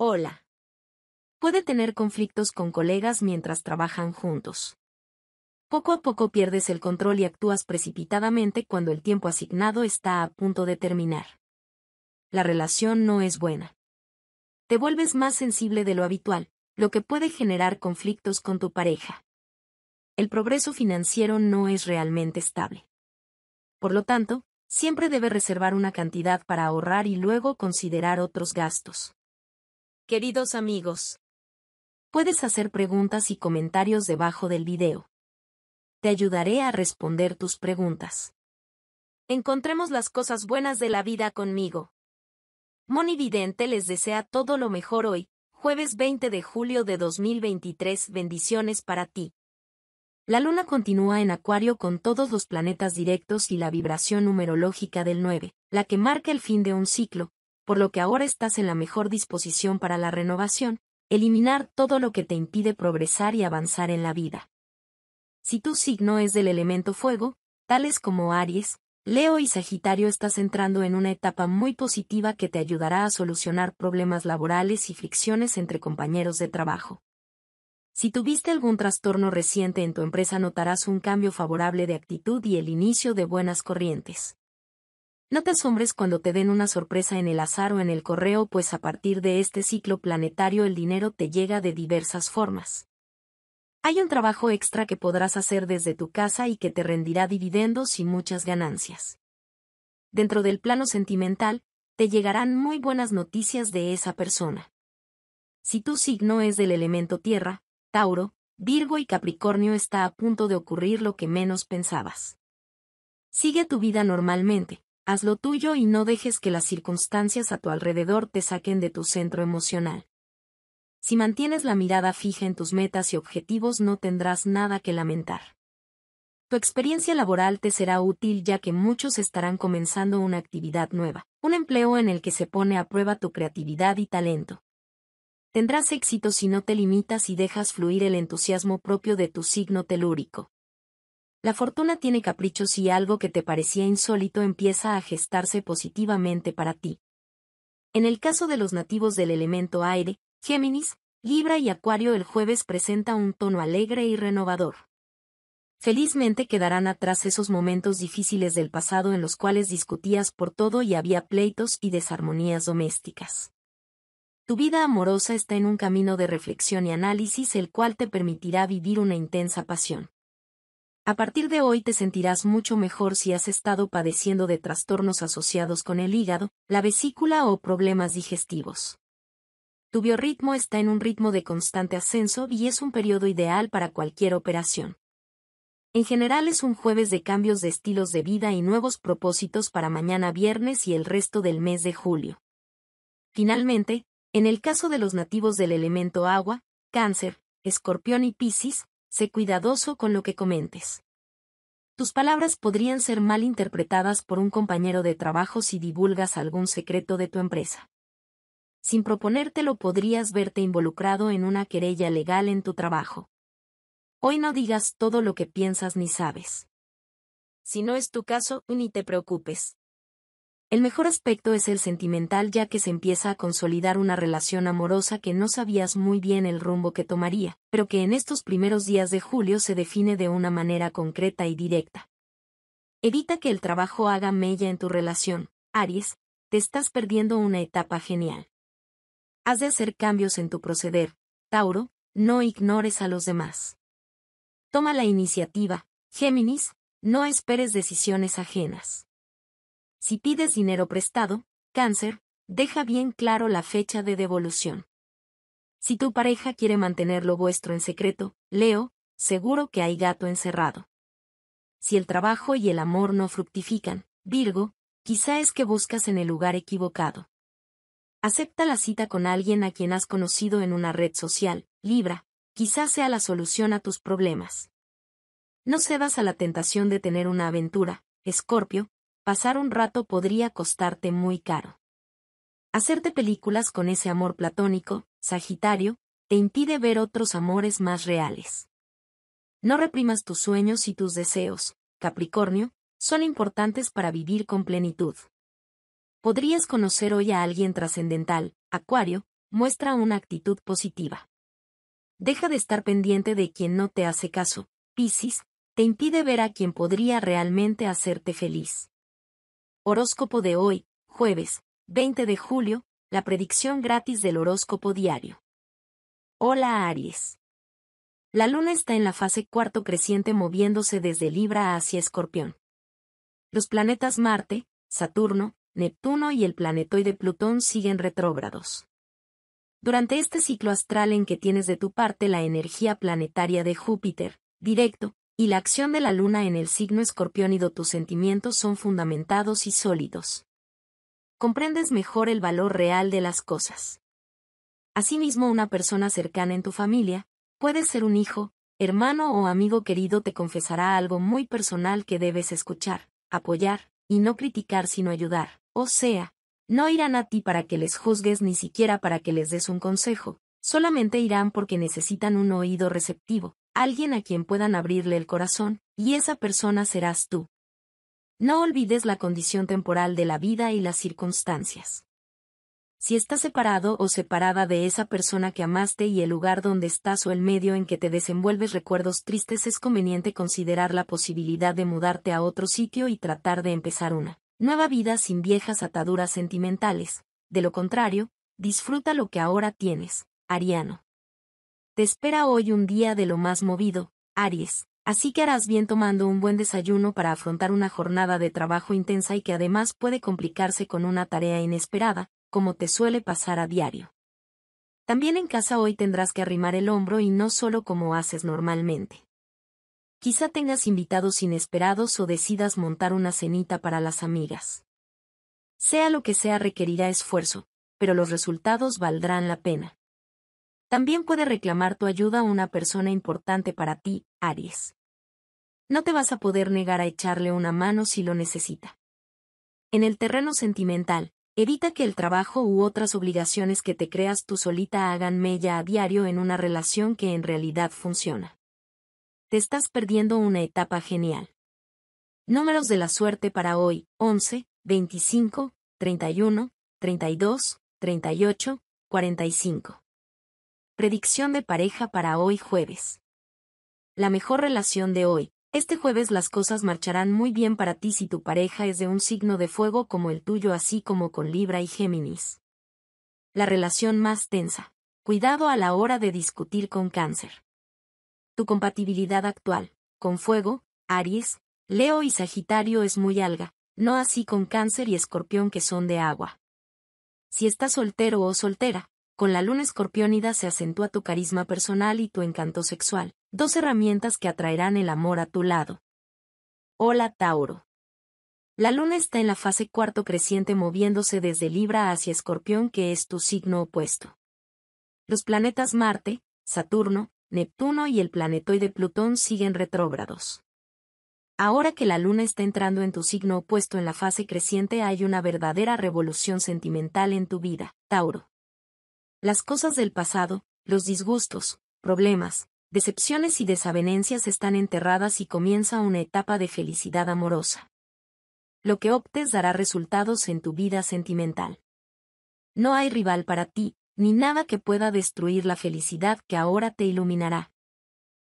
Hola. Puede tener conflictos con colegas mientras trabajan juntos. Poco a poco pierdes el control y actúas precipitadamente cuando el tiempo asignado está a punto de terminar. La relación no es buena. Te vuelves más sensible de lo habitual, lo que puede generar conflictos con tu pareja. El progreso financiero no es realmente estable. Por lo tanto, siempre debe reservar una cantidad para ahorrar y luego considerar otros gastos. Queridos amigos, puedes hacer preguntas y comentarios debajo del video. Te ayudaré a responder tus preguntas. Encontremos las cosas buenas de la vida conmigo. Moni Vidente les desea todo lo mejor hoy, jueves 20 de julio de 2023. Bendiciones para ti. La luna continúa en Acuario con todos los planetas directos y la vibración numerológica del 9, la que marca el fin de un ciclo, por lo que ahora estás en la mejor disposición para la renovación, eliminar todo lo que te impide progresar y avanzar en la vida. Si tu signo es del elemento fuego, tales como Aries, Leo y Sagitario estás entrando en una etapa muy positiva que te ayudará a solucionar problemas laborales y fricciones entre compañeros de trabajo. Si tuviste algún trastorno reciente en tu empresa notarás un cambio favorable de actitud y el inicio de buenas corrientes. No te asombres cuando te den una sorpresa en el azar o en el correo, pues a partir de este ciclo planetario el dinero te llega de diversas formas. Hay un trabajo extra que podrás hacer desde tu casa y que te rendirá dividendos y muchas ganancias. Dentro del plano sentimental, te llegarán muy buenas noticias de esa persona. Si tu signo es del elemento tierra, Tauro, Virgo y Capricornio está a punto de ocurrir lo que menos pensabas. Sigue tu vida normalmente, Haz lo tuyo y no dejes que las circunstancias a tu alrededor te saquen de tu centro emocional. Si mantienes la mirada fija en tus metas y objetivos no tendrás nada que lamentar. Tu experiencia laboral te será útil ya que muchos estarán comenzando una actividad nueva, un empleo en el que se pone a prueba tu creatividad y talento. Tendrás éxito si no te limitas y dejas fluir el entusiasmo propio de tu signo telúrico. La fortuna tiene caprichos y algo que te parecía insólito empieza a gestarse positivamente para ti. En el caso de los nativos del elemento aire, Géminis, Libra y Acuario el jueves presenta un tono alegre y renovador. Felizmente quedarán atrás esos momentos difíciles del pasado en los cuales discutías por todo y había pleitos y desarmonías domésticas. Tu vida amorosa está en un camino de reflexión y análisis el cual te permitirá vivir una intensa pasión. A partir de hoy te sentirás mucho mejor si has estado padeciendo de trastornos asociados con el hígado, la vesícula o problemas digestivos. Tu biorritmo está en un ritmo de constante ascenso y es un periodo ideal para cualquier operación. En general es un jueves de cambios de estilos de vida y nuevos propósitos para mañana viernes y el resto del mes de julio. Finalmente, en el caso de los nativos del elemento agua, cáncer, escorpión y piscis, sé cuidadoso con lo que comentes. Tus palabras podrían ser mal interpretadas por un compañero de trabajo si divulgas algún secreto de tu empresa. Sin proponértelo podrías verte involucrado en una querella legal en tu trabajo. Hoy no digas todo lo que piensas ni sabes. Si no es tu caso, ni te preocupes. El mejor aspecto es el sentimental ya que se empieza a consolidar una relación amorosa que no sabías muy bien el rumbo que tomaría, pero que en estos primeros días de julio se define de una manera concreta y directa. Evita que el trabajo haga mella en tu relación, Aries, te estás perdiendo una etapa genial. Has de hacer cambios en tu proceder, Tauro, no ignores a los demás. Toma la iniciativa, Géminis, no esperes decisiones ajenas. Si pides dinero prestado, cáncer, deja bien claro la fecha de devolución. Si tu pareja quiere mantener lo vuestro en secreto, Leo, seguro que hay gato encerrado. Si el trabajo y el amor no fructifican, Virgo, quizá es que buscas en el lugar equivocado. Acepta la cita con alguien a quien has conocido en una red social, Libra, quizá sea la solución a tus problemas. No cedas a la tentación de tener una aventura, Escorpio, pasar un rato podría costarte muy caro. Hacerte películas con ese amor platónico, Sagitario, te impide ver otros amores más reales. No reprimas tus sueños y tus deseos, Capricornio, son importantes para vivir con plenitud. Podrías conocer hoy a alguien trascendental, Acuario, muestra una actitud positiva. Deja de estar pendiente de quien no te hace caso, Piscis, te impide ver a quien podría realmente hacerte feliz. Horóscopo de hoy, jueves, 20 de julio, la predicción gratis del horóscopo diario. Hola Aries. La luna está en la fase cuarto creciente moviéndose desde Libra hacia Escorpión. Los planetas Marte, Saturno, Neptuno y el planetoide Plutón siguen retrógrados. Durante este ciclo astral en que tienes de tu parte la energía planetaria de Júpiter, directo, y la acción de la luna en el signo escorpiónido tus sentimientos son fundamentados y sólidos. Comprendes mejor el valor real de las cosas. Asimismo, una persona cercana en tu familia, puede ser un hijo, hermano o amigo querido te confesará algo muy personal que debes escuchar, apoyar, y no criticar sino ayudar, o sea, no irán a ti para que les juzgues ni siquiera para que les des un consejo, solamente irán porque necesitan un oído receptivo, alguien a quien puedan abrirle el corazón, y esa persona serás tú. No olvides la condición temporal de la vida y las circunstancias. Si estás separado o separada de esa persona que amaste y el lugar donde estás o el medio en que te desenvuelves recuerdos tristes, es conveniente considerar la posibilidad de mudarte a otro sitio y tratar de empezar una nueva vida sin viejas ataduras sentimentales. De lo contrario, disfruta lo que ahora tienes. Ariano. Te espera hoy un día de lo más movido, Aries, así que harás bien tomando un buen desayuno para afrontar una jornada de trabajo intensa y que además puede complicarse con una tarea inesperada, como te suele pasar a diario. También en casa hoy tendrás que arrimar el hombro y no solo como haces normalmente. Quizá tengas invitados inesperados o decidas montar una cenita para las amigas. Sea lo que sea requerirá esfuerzo, pero los resultados valdrán la pena. También puede reclamar tu ayuda a una persona importante para ti, Aries. No te vas a poder negar a echarle una mano si lo necesita. En el terreno sentimental, evita que el trabajo u otras obligaciones que te creas tú solita hagan mella a diario en una relación que en realidad funciona. Te estás perdiendo una etapa genial. Números de la suerte para hoy, 11, 25, 31, 32, 38, 45. Predicción de pareja para hoy jueves. La mejor relación de hoy. Este jueves las cosas marcharán muy bien para ti si tu pareja es de un signo de fuego como el tuyo así como con Libra y Géminis. La relación más tensa. Cuidado a la hora de discutir con cáncer. Tu compatibilidad actual, con fuego, Aries, Leo y Sagitario es muy alga, no así con cáncer y escorpión que son de agua. Si estás soltero o soltera, con la luna escorpiónida se acentúa tu carisma personal y tu encanto sexual, dos herramientas que atraerán el amor a tu lado. Hola Tauro. La luna está en la fase cuarto creciente moviéndose desde Libra hacia Escorpión que es tu signo opuesto. Los planetas Marte, Saturno, Neptuno y el planetoide Plutón siguen retrógrados. Ahora que la luna está entrando en tu signo opuesto en la fase creciente hay una verdadera revolución sentimental en tu vida, Tauro. Las cosas del pasado, los disgustos, problemas, decepciones y desavenencias están enterradas y comienza una etapa de felicidad amorosa. Lo que optes dará resultados en tu vida sentimental. No hay rival para ti, ni nada que pueda destruir la felicidad que ahora te iluminará.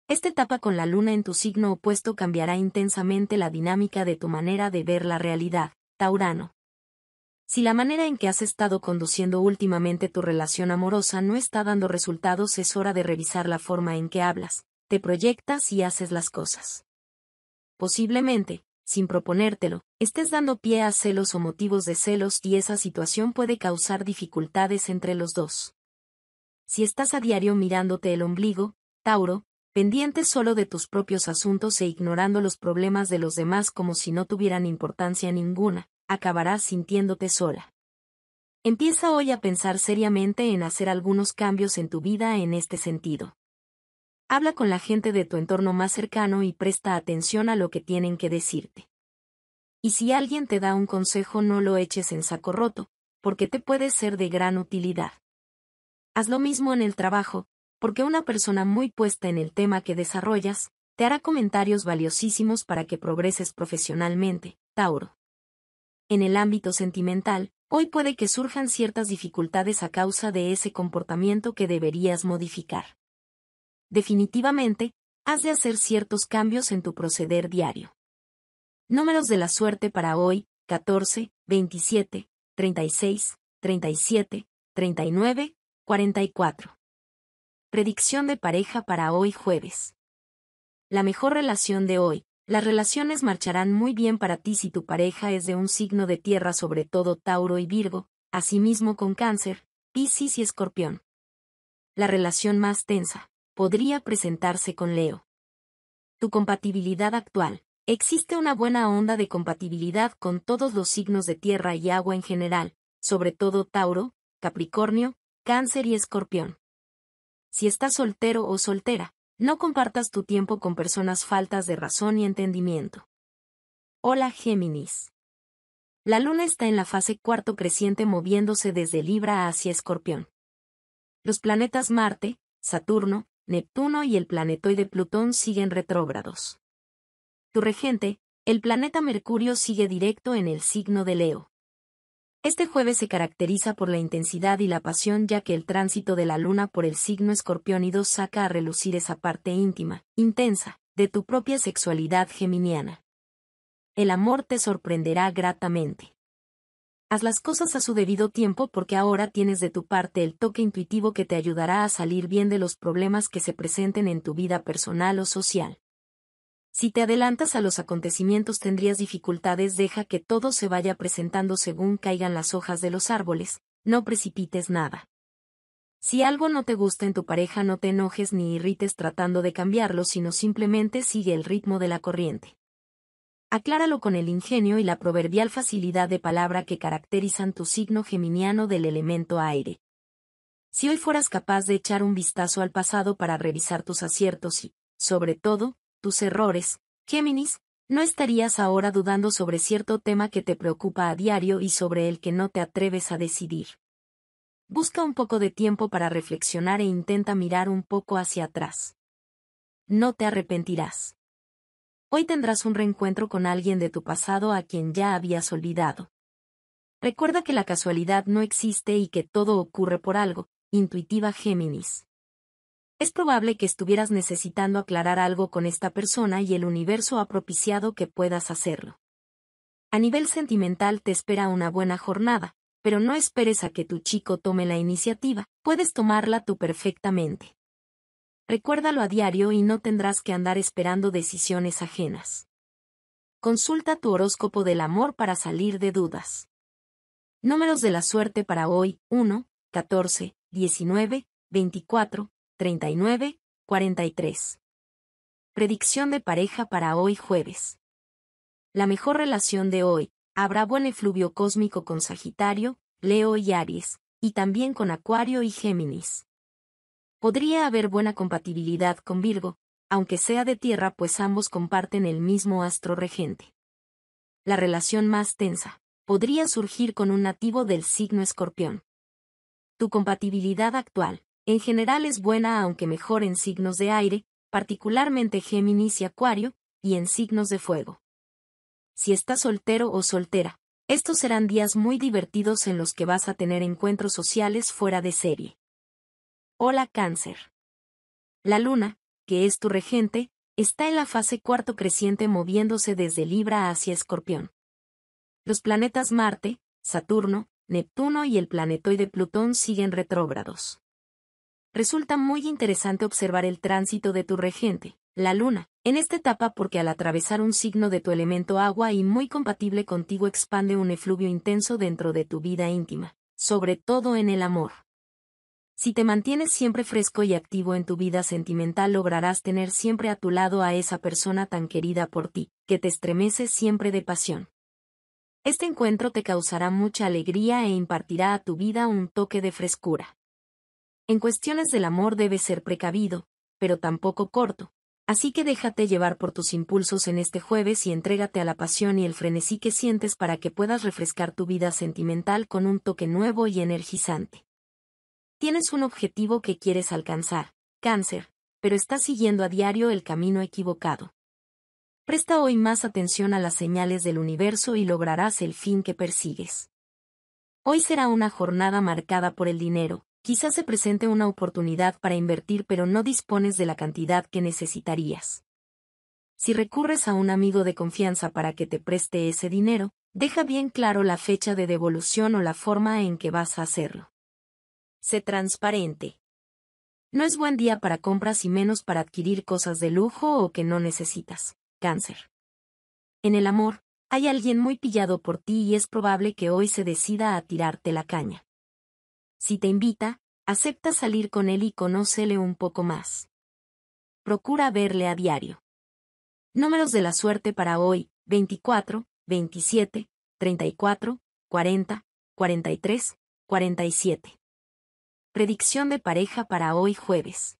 Esta etapa con la luna en tu signo opuesto cambiará intensamente la dinámica de tu manera de ver la realidad, Taurano. Si la manera en que has estado conduciendo últimamente tu relación amorosa no está dando resultados, es hora de revisar la forma en que hablas, te proyectas y haces las cosas. Posiblemente, sin proponértelo, estés dando pie a celos o motivos de celos y esa situación puede causar dificultades entre los dos. Si estás a diario mirándote el ombligo, Tauro, pendiente solo de tus propios asuntos e ignorando los problemas de los demás como si no tuvieran importancia ninguna, acabarás sintiéndote sola. Empieza hoy a pensar seriamente en hacer algunos cambios en tu vida en este sentido. Habla con la gente de tu entorno más cercano y presta atención a lo que tienen que decirte. Y si alguien te da un consejo no lo eches en saco roto, porque te puede ser de gran utilidad. Haz lo mismo en el trabajo, porque una persona muy puesta en el tema que desarrollas, te hará comentarios valiosísimos para que progreses profesionalmente, Tauro en el ámbito sentimental, hoy puede que surjan ciertas dificultades a causa de ese comportamiento que deberías modificar. Definitivamente, has de hacer ciertos cambios en tu proceder diario. Números de la suerte para hoy, 14, 27, 36, 37, 39, 44. Predicción de pareja para hoy jueves. La mejor relación de hoy, las relaciones marcharán muy bien para ti si tu pareja es de un signo de tierra, sobre todo Tauro y Virgo, asimismo con Cáncer, Piscis y Escorpión. La relación más tensa podría presentarse con Leo. Tu compatibilidad actual. Existe una buena onda de compatibilidad con todos los signos de tierra y agua en general, sobre todo Tauro, Capricornio, Cáncer y Escorpión. Si estás soltero o soltera, no compartas tu tiempo con personas faltas de razón y entendimiento. Hola Géminis. La luna está en la fase cuarto creciente moviéndose desde Libra hacia Escorpión. Los planetas Marte, Saturno, Neptuno y el planetoide Plutón siguen retrógrados. Tu regente, el planeta Mercurio sigue directo en el signo de Leo. Este jueves se caracteriza por la intensidad y la pasión ya que el tránsito de la luna por el signo escorpiónido saca a relucir esa parte íntima, intensa, de tu propia sexualidad geminiana. El amor te sorprenderá gratamente. Haz las cosas a su debido tiempo porque ahora tienes de tu parte el toque intuitivo que te ayudará a salir bien de los problemas que se presenten en tu vida personal o social. Si te adelantas a los acontecimientos tendrías dificultades, deja que todo se vaya presentando según caigan las hojas de los árboles, no precipites nada. Si algo no te gusta en tu pareja no te enojes ni irrites tratando de cambiarlo, sino simplemente sigue el ritmo de la corriente. Acláralo con el ingenio y la proverbial facilidad de palabra que caracterizan tu signo geminiano del elemento aire. Si hoy fueras capaz de echar un vistazo al pasado para revisar tus aciertos y, sobre todo, tus errores, Géminis, no estarías ahora dudando sobre cierto tema que te preocupa a diario y sobre el que no te atreves a decidir. Busca un poco de tiempo para reflexionar e intenta mirar un poco hacia atrás. No te arrepentirás. Hoy tendrás un reencuentro con alguien de tu pasado a quien ya habías olvidado. Recuerda que la casualidad no existe y que todo ocurre por algo, intuitiva Géminis. Es probable que estuvieras necesitando aclarar algo con esta persona y el universo ha propiciado que puedas hacerlo. A nivel sentimental te espera una buena jornada, pero no esperes a que tu chico tome la iniciativa, puedes tomarla tú perfectamente. Recuérdalo a diario y no tendrás que andar esperando decisiones ajenas. Consulta tu horóscopo del amor para salir de dudas. Números de la suerte para hoy, 1, 14, 19, 24, 39, 43. Predicción de pareja para hoy jueves. La mejor relación de hoy, habrá buen efluvio cósmico con Sagitario, Leo y Aries, y también con Acuario y Géminis. Podría haber buena compatibilidad con Virgo, aunque sea de tierra pues ambos comparten el mismo astro regente. La relación más tensa podría surgir con un nativo del signo escorpión. Tu compatibilidad actual en general es buena aunque mejor en signos de aire, particularmente Géminis y Acuario, y en signos de fuego. Si estás soltero o soltera, estos serán días muy divertidos en los que vas a tener encuentros sociales fuera de serie. Hola Cáncer. La luna, que es tu regente, está en la fase cuarto creciente moviéndose desde Libra hacia Escorpión. Los planetas Marte, Saturno, Neptuno y el planetoide Plutón siguen retrógrados resulta muy interesante observar el tránsito de tu regente, la luna, en esta etapa porque al atravesar un signo de tu elemento agua y muy compatible contigo expande un efluvio intenso dentro de tu vida íntima, sobre todo en el amor. Si te mantienes siempre fresco y activo en tu vida sentimental lograrás tener siempre a tu lado a esa persona tan querida por ti, que te estremece siempre de pasión. Este encuentro te causará mucha alegría e impartirá a tu vida un toque de frescura. En cuestiones del amor debe ser precavido, pero tampoco corto. Así que déjate llevar por tus impulsos en este jueves y entrégate a la pasión y el frenesí que sientes para que puedas refrescar tu vida sentimental con un toque nuevo y energizante. Tienes un objetivo que quieres alcanzar, cáncer, pero estás siguiendo a diario el camino equivocado. Presta hoy más atención a las señales del universo y lograrás el fin que persigues. Hoy será una jornada marcada por el dinero, Quizás se presente una oportunidad para invertir pero no dispones de la cantidad que necesitarías. Si recurres a un amigo de confianza para que te preste ese dinero, deja bien claro la fecha de devolución o la forma en que vas a hacerlo. Sé transparente. No es buen día para compras y menos para adquirir cosas de lujo o que no necesitas. Cáncer. En el amor, hay alguien muy pillado por ti y es probable que hoy se decida a tirarte la caña. Si te invita, acepta salir con él y conócele un poco más. Procura verle a diario. Números de la suerte para hoy, 24, 27, 34, 40, 43, 47. Predicción de pareja para hoy jueves.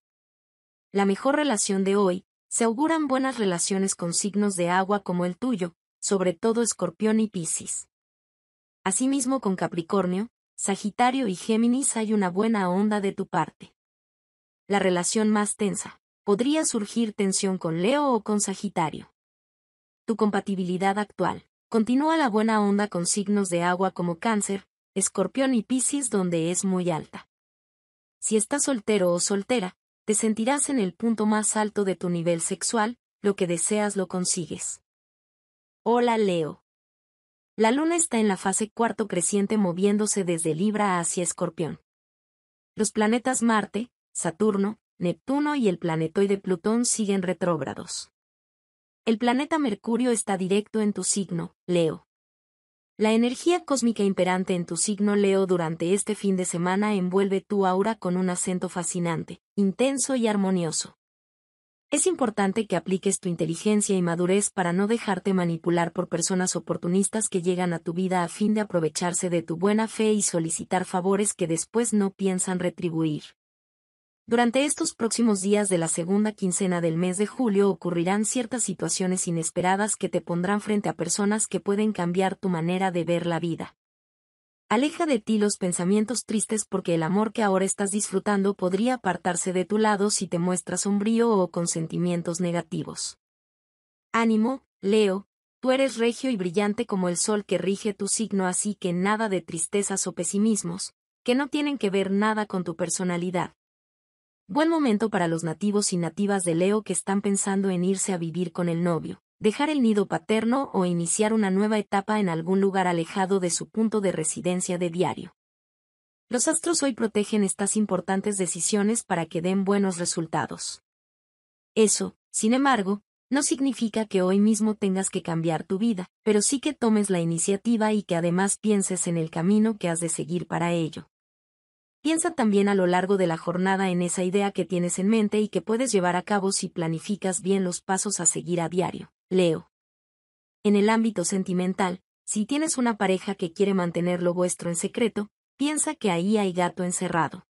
La mejor relación de hoy, se auguran buenas relaciones con signos de agua como el tuyo, sobre todo escorpión y piscis. Asimismo con Capricornio, Sagitario y Géminis hay una buena onda de tu parte. La relación más tensa. Podría surgir tensión con Leo o con Sagitario. Tu compatibilidad actual. Continúa la buena onda con signos de agua como cáncer, escorpión y piscis donde es muy alta. Si estás soltero o soltera, te sentirás en el punto más alto de tu nivel sexual, lo que deseas lo consigues. Hola Leo. La Luna está en la fase cuarto creciente moviéndose desde Libra hacia Escorpión. Los planetas Marte, Saturno, Neptuno y el planetoide Plutón siguen retrógrados. El planeta Mercurio está directo en tu signo, Leo. La energía cósmica imperante en tu signo Leo durante este fin de semana envuelve tu aura con un acento fascinante, intenso y armonioso. Es importante que apliques tu inteligencia y madurez para no dejarte manipular por personas oportunistas que llegan a tu vida a fin de aprovecharse de tu buena fe y solicitar favores que después no piensan retribuir. Durante estos próximos días de la segunda quincena del mes de julio ocurrirán ciertas situaciones inesperadas que te pondrán frente a personas que pueden cambiar tu manera de ver la vida. Aleja de ti los pensamientos tristes porque el amor que ahora estás disfrutando podría apartarse de tu lado si te muestras sombrío o con sentimientos negativos. Ánimo, Leo, tú eres regio y brillante como el sol que rige tu signo así que nada de tristezas o pesimismos, que no tienen que ver nada con tu personalidad. Buen momento para los nativos y nativas de Leo que están pensando en irse a vivir con el novio dejar el nido paterno o iniciar una nueva etapa en algún lugar alejado de su punto de residencia de diario. Los astros hoy protegen estas importantes decisiones para que den buenos resultados. Eso, sin embargo, no significa que hoy mismo tengas que cambiar tu vida, pero sí que tomes la iniciativa y que además pienses en el camino que has de seguir para ello. Piensa también a lo largo de la jornada en esa idea que tienes en mente y que puedes llevar a cabo si planificas bien los pasos a seguir a diario. Leo. En el ámbito sentimental, si tienes una pareja que quiere mantener lo vuestro en secreto, piensa que ahí hay gato encerrado.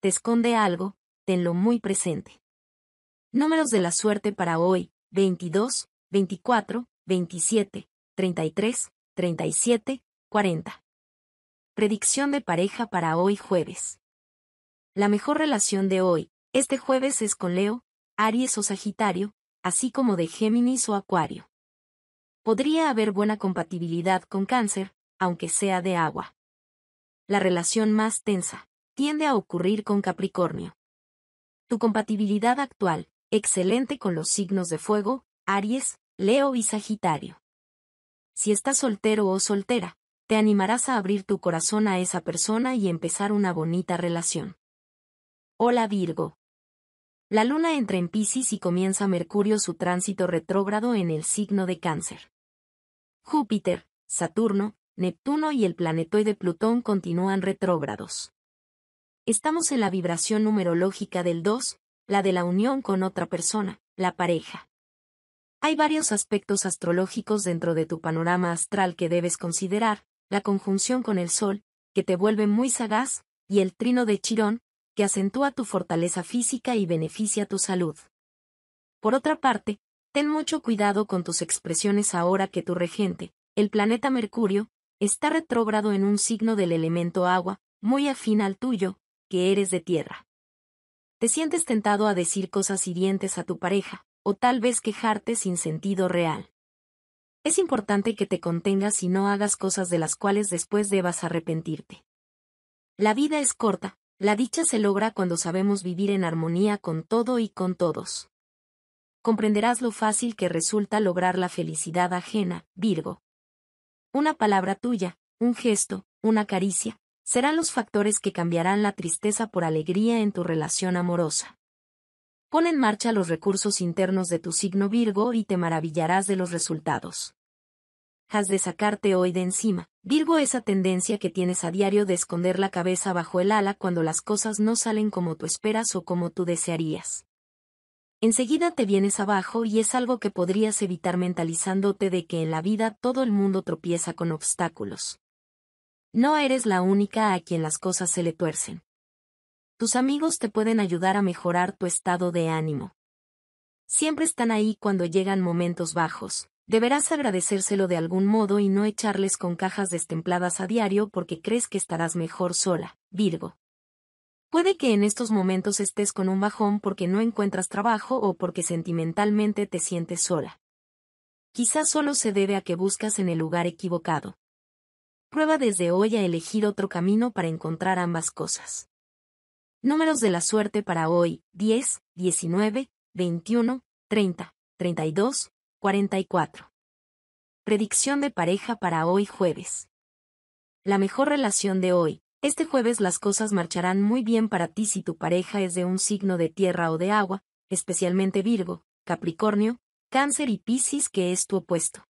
Te esconde algo, tenlo muy presente. Números de la suerte para hoy, 22, 24, 27, 33, 37, 40. Predicción de pareja para hoy jueves. La mejor relación de hoy, este jueves es con Leo, Aries o Sagitario, así como de Géminis o Acuario. Podría haber buena compatibilidad con cáncer, aunque sea de agua. La relación más tensa tiende a ocurrir con Capricornio. Tu compatibilidad actual, excelente con los signos de fuego, Aries, Leo y Sagitario. Si estás soltero o soltera, te animarás a abrir tu corazón a esa persona y empezar una bonita relación. Hola Virgo, la luna entra en Pisces y comienza Mercurio su tránsito retrógrado en el signo de cáncer. Júpiter, Saturno, Neptuno y el planetoide Plutón continúan retrógrados. Estamos en la vibración numerológica del 2, la de la unión con otra persona, la pareja. Hay varios aspectos astrológicos dentro de tu panorama astral que debes considerar, la conjunción con el Sol, que te vuelve muy sagaz, y el trino de Chirón, que acentúa tu fortaleza física y beneficia tu salud. Por otra parte, ten mucho cuidado con tus expresiones ahora que tu regente, el planeta Mercurio, está retrógrado en un signo del elemento agua, muy afín al tuyo, que eres de tierra. Te sientes tentado a decir cosas hirientes a tu pareja, o tal vez quejarte sin sentido real. Es importante que te contengas y no hagas cosas de las cuales después debas arrepentirte. La vida es corta, la dicha se logra cuando sabemos vivir en armonía con todo y con todos. Comprenderás lo fácil que resulta lograr la felicidad ajena, Virgo. Una palabra tuya, un gesto, una caricia, serán los factores que cambiarán la tristeza por alegría en tu relación amorosa. Pon en marcha los recursos internos de tu signo Virgo y te maravillarás de los resultados. Has de sacarte hoy de encima, Virgo esa tendencia que tienes a diario de esconder la cabeza bajo el ala cuando las cosas no salen como tú esperas o como tú desearías. Enseguida te vienes abajo y es algo que podrías evitar mentalizándote de que en la vida todo el mundo tropieza con obstáculos. No eres la única a quien las cosas se le tuercen. Tus amigos te pueden ayudar a mejorar tu estado de ánimo. Siempre están ahí cuando llegan momentos bajos, Deberás agradecérselo de algún modo y no echarles con cajas destempladas a diario porque crees que estarás mejor sola, Virgo. Puede que en estos momentos estés con un bajón porque no encuentras trabajo o porque sentimentalmente te sientes sola. Quizás solo se debe a que buscas en el lugar equivocado. Prueba desde hoy a elegir otro camino para encontrar ambas cosas. Números de la suerte para hoy, 10, 19, 21, 30, 32, 44. Predicción de pareja para hoy jueves. La mejor relación de hoy. Este jueves las cosas marcharán muy bien para ti si tu pareja es de un signo de tierra o de agua, especialmente Virgo, Capricornio, Cáncer y Piscis que es tu opuesto.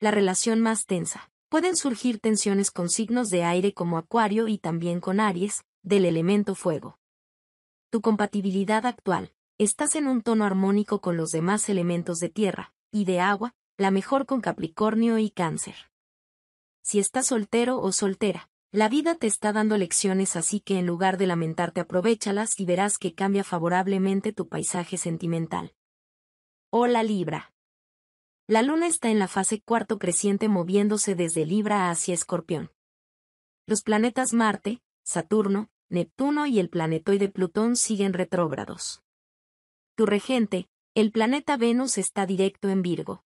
La relación más tensa. Pueden surgir tensiones con signos de aire como Acuario y también con Aries, del elemento fuego. Tu compatibilidad actual. Estás en un tono armónico con los demás elementos de tierra, y de agua, la mejor con Capricornio y Cáncer. Si estás soltero o soltera, la vida te está dando lecciones así que en lugar de lamentarte aprovechalas y verás que cambia favorablemente tu paisaje sentimental. Hola Libra. La luna está en la fase cuarto creciente moviéndose desde Libra hacia Escorpión. Los planetas Marte, Saturno, Neptuno y el planetoide Plutón siguen retrógrados. Tu regente, el planeta Venus está directo en Virgo.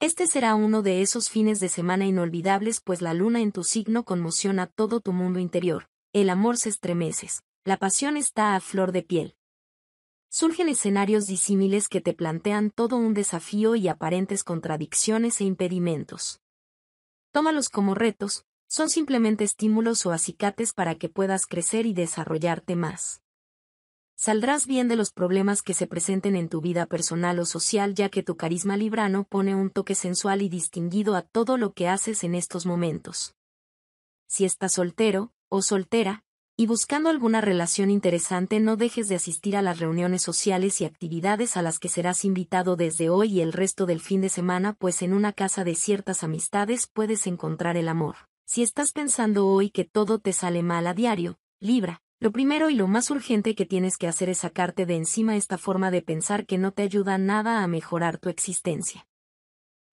Este será uno de esos fines de semana inolvidables pues la luna en tu signo conmociona todo tu mundo interior, el amor se estremeces, la pasión está a flor de piel. Surgen escenarios disímiles que te plantean todo un desafío y aparentes contradicciones e impedimentos. Tómalos como retos, son simplemente estímulos o acicates para que puedas crecer y desarrollarte más. Saldrás bien de los problemas que se presenten en tu vida personal o social ya que tu carisma librano pone un toque sensual y distinguido a todo lo que haces en estos momentos. Si estás soltero, o soltera, y buscando alguna relación interesante no dejes de asistir a las reuniones sociales y actividades a las que serás invitado desde hoy y el resto del fin de semana pues en una casa de ciertas amistades puedes encontrar el amor. Si estás pensando hoy que todo te sale mal a diario, Libra, lo primero y lo más urgente que tienes que hacer es sacarte de encima esta forma de pensar que no te ayuda nada a mejorar tu existencia.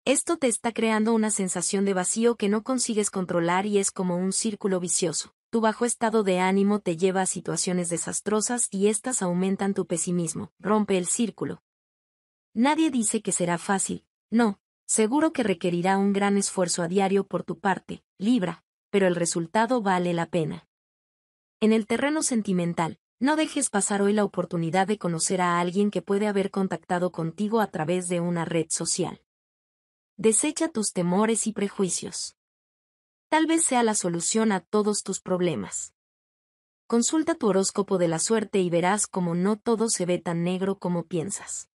Esto te está creando una sensación de vacío que no consigues controlar y es como un círculo vicioso. Tu bajo estado de ánimo te lleva a situaciones desastrosas y éstas aumentan tu pesimismo. Rompe el círculo. Nadie dice que será fácil. No, seguro que requerirá un gran esfuerzo a diario por tu parte, Libra, pero el resultado vale la pena. En el terreno sentimental, no dejes pasar hoy la oportunidad de conocer a alguien que puede haber contactado contigo a través de una red social. Desecha tus temores y prejuicios. Tal vez sea la solución a todos tus problemas. Consulta tu horóscopo de la suerte y verás cómo no todo se ve tan negro como piensas.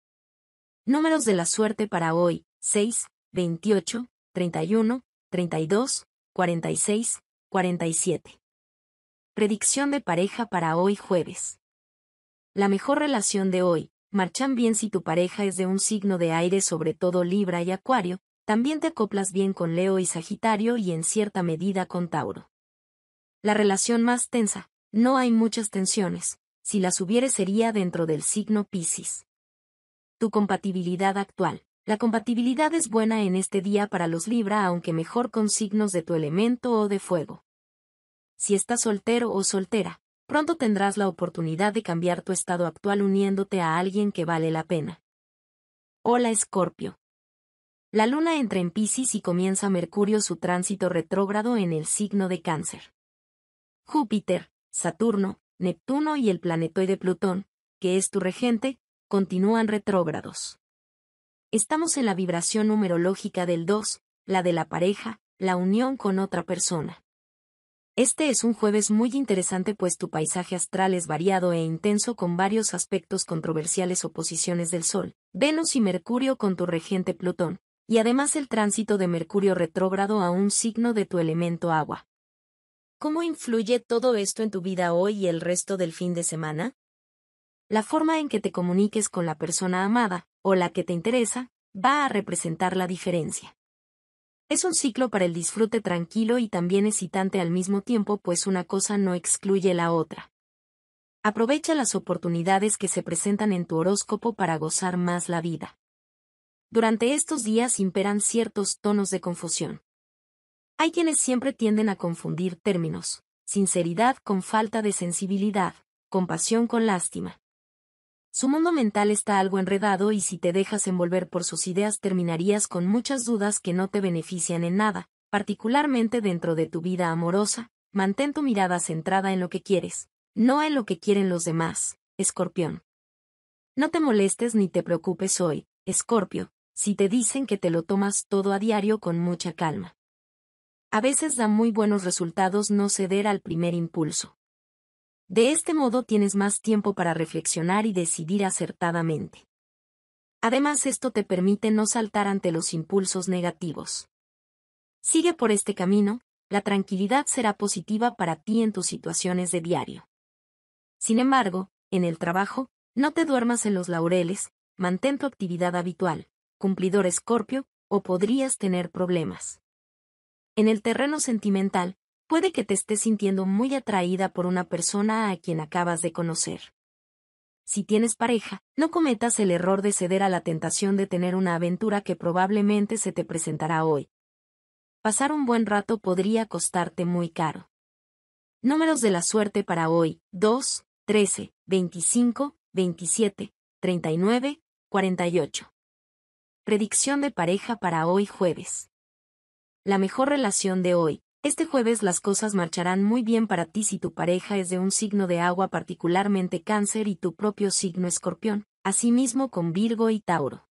Números de la suerte para hoy, 6, 28, 31, 32, 46, 47. Predicción de pareja para hoy jueves. La mejor relación de hoy, marchan bien si tu pareja es de un signo de aire sobre todo Libra y Acuario, también te acoplas bien con Leo y Sagitario y en cierta medida con Tauro. La relación más tensa, no hay muchas tensiones, si las hubiere sería dentro del signo Piscis. Tu compatibilidad actual. La compatibilidad es buena en este día para los Libra aunque mejor con signos de tu elemento o de fuego si estás soltero o soltera, pronto tendrás la oportunidad de cambiar tu estado actual uniéndote a alguien que vale la pena. Hola Escorpio. La luna entra en Pisces y comienza Mercurio su tránsito retrógrado en el signo de cáncer. Júpiter, Saturno, Neptuno y el planetoide Plutón, que es tu regente, continúan retrógrados. Estamos en la vibración numerológica del 2, la de la pareja, la unión con otra persona. Este es un jueves muy interesante pues tu paisaje astral es variado e intenso con varios aspectos controversiales o posiciones del Sol, Venus y Mercurio con tu regente Plutón, y además el tránsito de Mercurio retrógrado a un signo de tu elemento agua. ¿Cómo influye todo esto en tu vida hoy y el resto del fin de semana? La forma en que te comuniques con la persona amada, o la que te interesa, va a representar la diferencia. Es un ciclo para el disfrute tranquilo y también excitante al mismo tiempo, pues una cosa no excluye la otra. Aprovecha las oportunidades que se presentan en tu horóscopo para gozar más la vida. Durante estos días imperan ciertos tonos de confusión. Hay quienes siempre tienden a confundir términos, sinceridad con falta de sensibilidad, compasión con lástima, su mundo mental está algo enredado y si te dejas envolver por sus ideas terminarías con muchas dudas que no te benefician en nada, particularmente dentro de tu vida amorosa. Mantén tu mirada centrada en lo que quieres, no en lo que quieren los demás, escorpión. No te molestes ni te preocupes hoy, escorpio, si te dicen que te lo tomas todo a diario con mucha calma. A veces da muy buenos resultados no ceder al primer impulso. De este modo tienes más tiempo para reflexionar y decidir acertadamente. Además esto te permite no saltar ante los impulsos negativos. Sigue por este camino, la tranquilidad será positiva para ti en tus situaciones de diario. Sin embargo, en el trabajo, no te duermas en los laureles, mantén tu actividad habitual, cumplidor escorpio, o podrías tener problemas. En el terreno sentimental, puede que te estés sintiendo muy atraída por una persona a quien acabas de conocer. Si tienes pareja, no cometas el error de ceder a la tentación de tener una aventura que probablemente se te presentará hoy. Pasar un buen rato podría costarte muy caro. Números de la suerte para hoy, 2, 13, 25, 27, 39, 48. Predicción de pareja para hoy jueves. La mejor relación de hoy, este jueves las cosas marcharán muy bien para ti si tu pareja es de un signo de agua particularmente cáncer y tu propio signo escorpión, asimismo con Virgo y Tauro.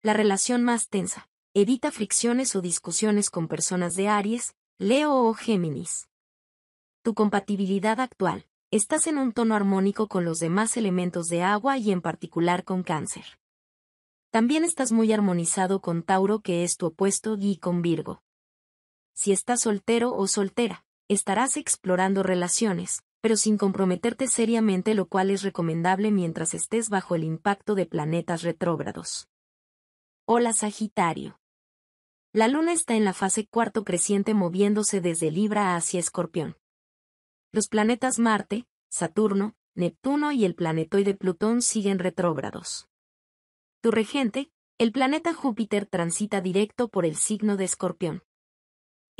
La relación más tensa. Evita fricciones o discusiones con personas de Aries, Leo o Géminis. Tu compatibilidad actual. Estás en un tono armónico con los demás elementos de agua y en particular con cáncer. También estás muy armonizado con Tauro que es tu opuesto y con Virgo si estás soltero o soltera, estarás explorando relaciones, pero sin comprometerte seriamente lo cual es recomendable mientras estés bajo el impacto de planetas retrógrados. Hola Sagitario. La luna está en la fase cuarto creciente moviéndose desde Libra hacia Escorpión. Los planetas Marte, Saturno, Neptuno y el planetoide Plutón siguen retrógrados. Tu regente, el planeta Júpiter transita directo por el signo de Escorpión.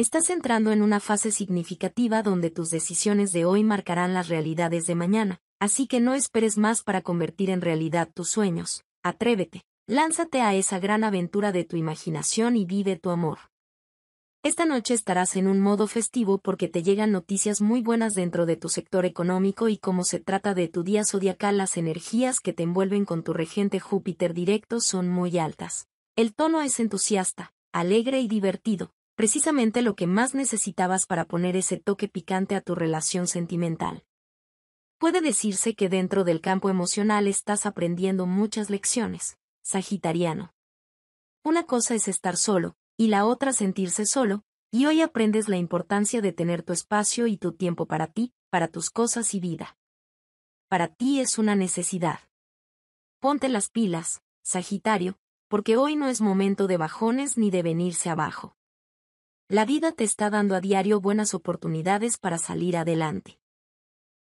Estás entrando en una fase significativa donde tus decisiones de hoy marcarán las realidades de mañana, así que no esperes más para convertir en realidad tus sueños. Atrévete, lánzate a esa gran aventura de tu imaginación y vive tu amor. Esta noche estarás en un modo festivo porque te llegan noticias muy buenas dentro de tu sector económico y como se trata de tu día zodiacal las energías que te envuelven con tu regente Júpiter directo son muy altas. El tono es entusiasta, alegre y divertido, precisamente lo que más necesitabas para poner ese toque picante a tu relación sentimental. Puede decirse que dentro del campo emocional estás aprendiendo muchas lecciones, Sagitariano. Una cosa es estar solo, y la otra sentirse solo, y hoy aprendes la importancia de tener tu espacio y tu tiempo para ti, para tus cosas y vida. Para ti es una necesidad. Ponte las pilas, Sagitario, porque hoy no es momento de bajones ni de venirse abajo. La vida te está dando a diario buenas oportunidades para salir adelante.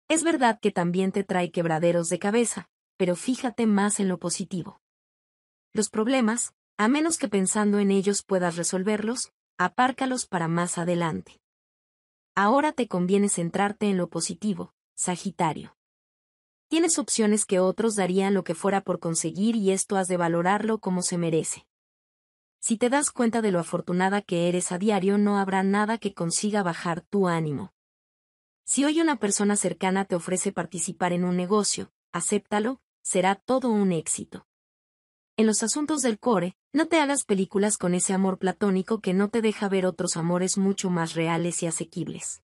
Es verdad que también te trae quebraderos de cabeza, pero fíjate más en lo positivo. Los problemas, a menos que pensando en ellos puedas resolverlos, apárcalos para más adelante. Ahora te conviene centrarte en lo positivo, Sagitario. Tienes opciones que otros darían lo que fuera por conseguir y esto has de valorarlo como se merece. Si te das cuenta de lo afortunada que eres a diario no habrá nada que consiga bajar tu ánimo. Si hoy una persona cercana te ofrece participar en un negocio, acéptalo, será todo un éxito. En los asuntos del core, no te hagas películas con ese amor platónico que no te deja ver otros amores mucho más reales y asequibles.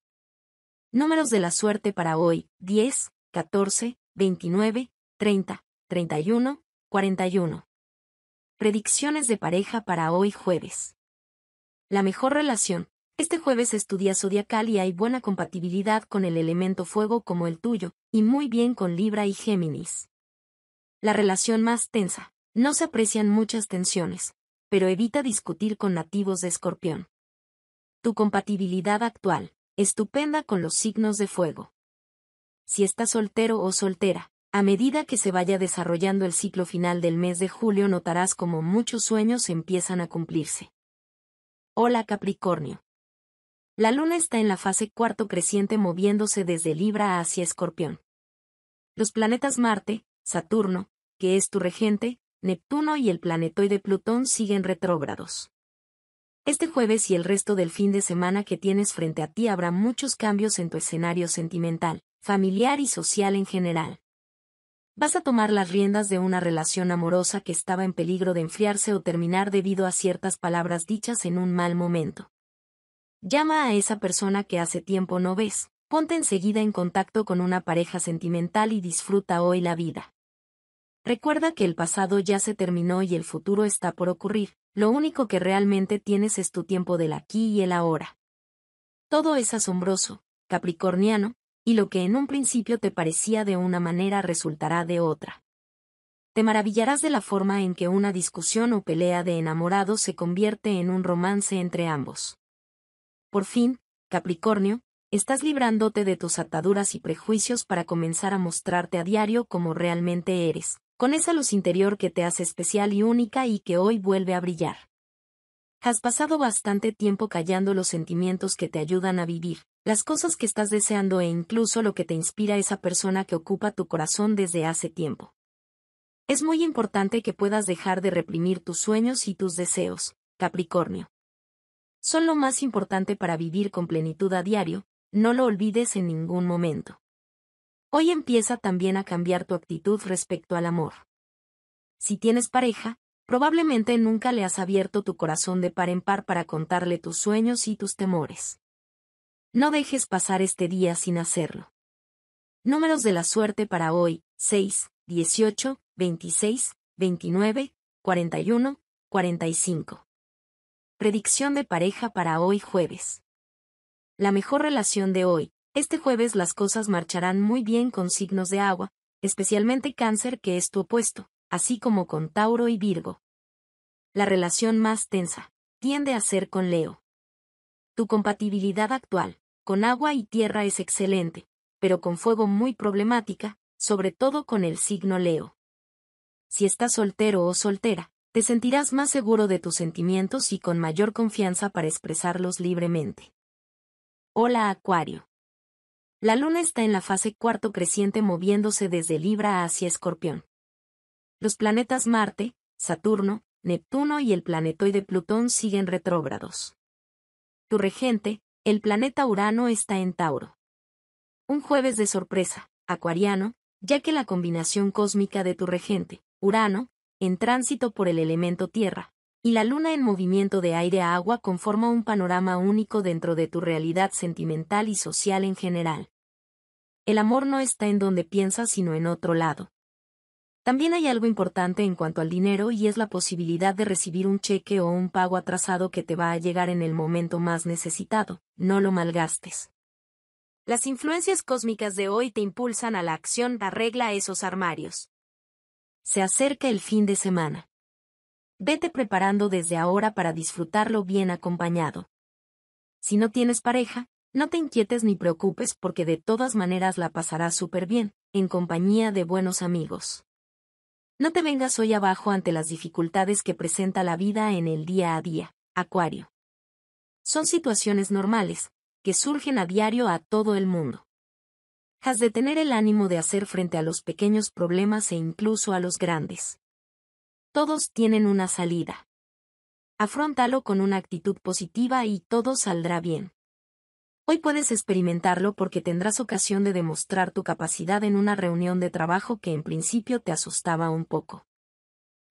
Números de la suerte para hoy, 10, 14, 29, 30, 31, 41. Predicciones de pareja para hoy jueves. La mejor relación. Este jueves estudia zodiacal y hay buena compatibilidad con el elemento fuego como el tuyo, y muy bien con Libra y Géminis. La relación más tensa. No se aprecian muchas tensiones, pero evita discutir con nativos de Escorpión. Tu compatibilidad actual. Estupenda con los signos de fuego. Si estás soltero o soltera, a medida que se vaya desarrollando el ciclo final del mes de julio notarás como muchos sueños empiezan a cumplirse. Hola Capricornio. La luna está en la fase cuarto creciente moviéndose desde Libra hacia Escorpión. Los planetas Marte, Saturno, que es tu regente, Neptuno y el planetoide Plutón siguen retrógrados. Este jueves y el resto del fin de semana que tienes frente a ti habrá muchos cambios en tu escenario sentimental, familiar y social en general. Vas a tomar las riendas de una relación amorosa que estaba en peligro de enfriarse o terminar debido a ciertas palabras dichas en un mal momento. Llama a esa persona que hace tiempo no ves, ponte enseguida en contacto con una pareja sentimental y disfruta hoy la vida. Recuerda que el pasado ya se terminó y el futuro está por ocurrir, lo único que realmente tienes es tu tiempo del aquí y el ahora. Todo es asombroso, Capricorniano, y lo que en un principio te parecía de una manera resultará de otra. Te maravillarás de la forma en que una discusión o pelea de enamorados se convierte en un romance entre ambos. Por fin, Capricornio, estás librándote de tus ataduras y prejuicios para comenzar a mostrarte a diario como realmente eres, con esa luz interior que te hace especial y única y que hoy vuelve a brillar. Has pasado bastante tiempo callando los sentimientos que te ayudan a vivir, las cosas que estás deseando e incluso lo que te inspira esa persona que ocupa tu corazón desde hace tiempo. Es muy importante que puedas dejar de reprimir tus sueños y tus deseos, Capricornio. Son lo más importante para vivir con plenitud a diario, no lo olvides en ningún momento. Hoy empieza también a cambiar tu actitud respecto al amor. Si tienes pareja, Probablemente nunca le has abierto tu corazón de par en par para contarle tus sueños y tus temores. No dejes pasar este día sin hacerlo. Números de la suerte para hoy, 6, 18, 26, 29, 41, 45. Predicción de pareja para hoy jueves. La mejor relación de hoy. Este jueves las cosas marcharán muy bien con signos de agua, especialmente cáncer que es tu opuesto así como con Tauro y Virgo. La relación más tensa tiende a ser con Leo. Tu compatibilidad actual con agua y tierra es excelente, pero con fuego muy problemática, sobre todo con el signo Leo. Si estás soltero o soltera, te sentirás más seguro de tus sentimientos y con mayor confianza para expresarlos libremente. Hola Acuario. La luna está en la fase cuarto creciente moviéndose desde Libra hacia Escorpión. Los planetas Marte, Saturno, Neptuno y el planetoide Plutón siguen retrógrados. Tu regente, el planeta Urano está en Tauro. Un jueves de sorpresa, acuariano, ya que la combinación cósmica de tu regente, Urano, en tránsito por el elemento Tierra, y la luna en movimiento de aire a agua conforma un panorama único dentro de tu realidad sentimental y social en general. El amor no está en donde piensas sino en otro lado. También hay algo importante en cuanto al dinero y es la posibilidad de recibir un cheque o un pago atrasado que te va a llegar en el momento más necesitado, no lo malgastes. Las influencias cósmicas de hoy te impulsan a la acción, arregla esos armarios. Se acerca el fin de semana. Vete preparando desde ahora para disfrutarlo bien acompañado. Si no tienes pareja, no te inquietes ni preocupes porque de todas maneras la pasarás súper bien, en compañía de buenos amigos. No te vengas hoy abajo ante las dificultades que presenta la vida en el día a día, Acuario. Son situaciones normales, que surgen a diario a todo el mundo. Has de tener el ánimo de hacer frente a los pequeños problemas e incluso a los grandes. Todos tienen una salida. Afróntalo con una actitud positiva y todo saldrá bien. Hoy puedes experimentarlo porque tendrás ocasión de demostrar tu capacidad en una reunión de trabajo que en principio te asustaba un poco.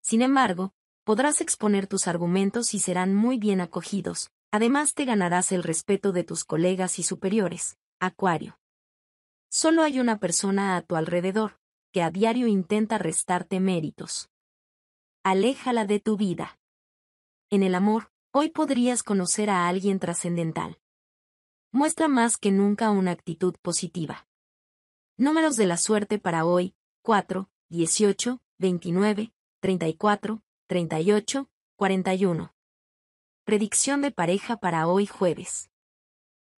Sin embargo, podrás exponer tus argumentos y serán muy bien acogidos, además te ganarás el respeto de tus colegas y superiores. Acuario. Solo hay una persona a tu alrededor, que a diario intenta restarte méritos. Aléjala de tu vida. En el amor, hoy podrías conocer a alguien trascendental muestra más que nunca una actitud positiva. Números de la suerte para hoy, 4, 18, 29, 34, 38, 41. Predicción de pareja para hoy jueves.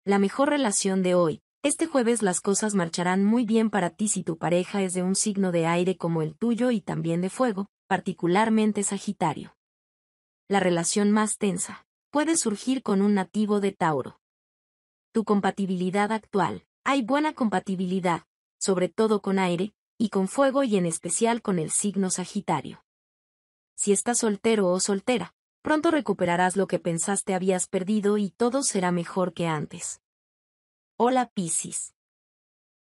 La mejor relación de hoy. Este jueves las cosas marcharán muy bien para ti si tu pareja es de un signo de aire como el tuyo y también de fuego, particularmente Sagitario. La relación más tensa puede surgir con un nativo de Tauro. Tu compatibilidad actual. Hay buena compatibilidad, sobre todo con aire, y con fuego y en especial con el signo Sagitario. Si estás soltero o soltera, pronto recuperarás lo que pensaste habías perdido y todo será mejor que antes. Hola Piscis.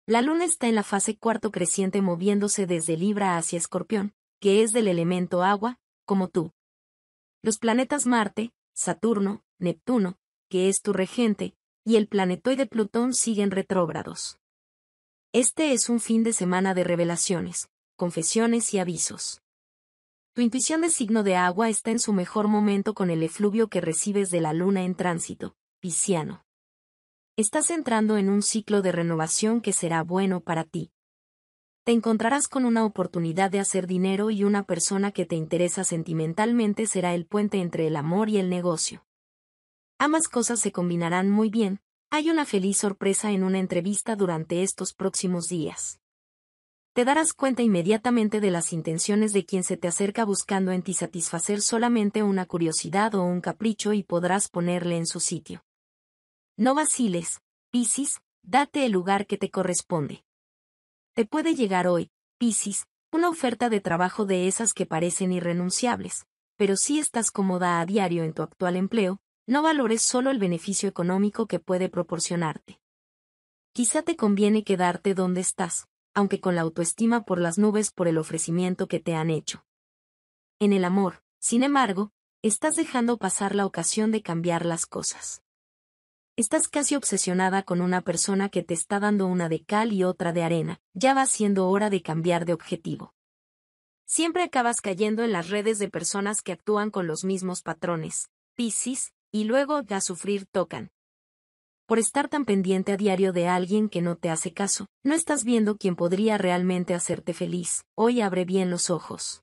La luna está en la fase cuarto creciente moviéndose desde Libra hacia Escorpión, que es del elemento agua, como tú. Los planetas Marte, Saturno, Neptuno, que es tu regente, y el planetoide Plutón siguen retrógrados. Este es un fin de semana de revelaciones, confesiones y avisos. Tu intuición de signo de agua está en su mejor momento con el efluvio que recibes de la luna en tránsito, Pisciano. Estás entrando en un ciclo de renovación que será bueno para ti. Te encontrarás con una oportunidad de hacer dinero y una persona que te interesa sentimentalmente será el puente entre el amor y el negocio. Ambas cosas se combinarán muy bien, hay una feliz sorpresa en una entrevista durante estos próximos días. Te darás cuenta inmediatamente de las intenciones de quien se te acerca buscando en ti satisfacer solamente una curiosidad o un capricho y podrás ponerle en su sitio. No vaciles, Piscis, date el lugar que te corresponde. Te puede llegar hoy, Piscis, una oferta de trabajo de esas que parecen irrenunciables, pero si estás cómoda a diario en tu actual empleo, no valores solo el beneficio económico que puede proporcionarte. Quizá te conviene quedarte donde estás, aunque con la autoestima por las nubes por el ofrecimiento que te han hecho. En el amor, sin embargo, estás dejando pasar la ocasión de cambiar las cosas. Estás casi obsesionada con una persona que te está dando una de cal y otra de arena, ya va siendo hora de cambiar de objetivo. Siempre acabas cayendo en las redes de personas que actúan con los mismos patrones, Piscis, y luego a sufrir tocan. Por estar tan pendiente a diario de alguien que no te hace caso, no estás viendo quién podría realmente hacerte feliz. Hoy abre bien los ojos.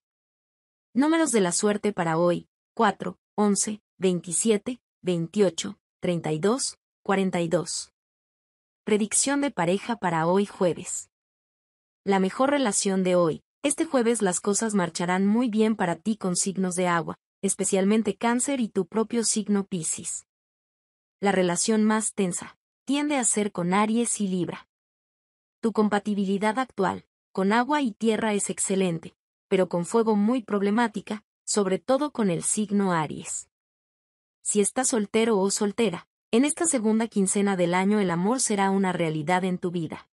Números de la suerte para hoy. 4, 11, 27, 28, 32, 42. Predicción de pareja para hoy jueves. La mejor relación de hoy. Este jueves las cosas marcharán muy bien para ti con signos de agua especialmente cáncer y tu propio signo Piscis. La relación más tensa tiende a ser con Aries y Libra. Tu compatibilidad actual, con agua y tierra es excelente, pero con fuego muy problemática, sobre todo con el signo Aries. Si estás soltero o soltera, en esta segunda quincena del año el amor será una realidad en tu vida.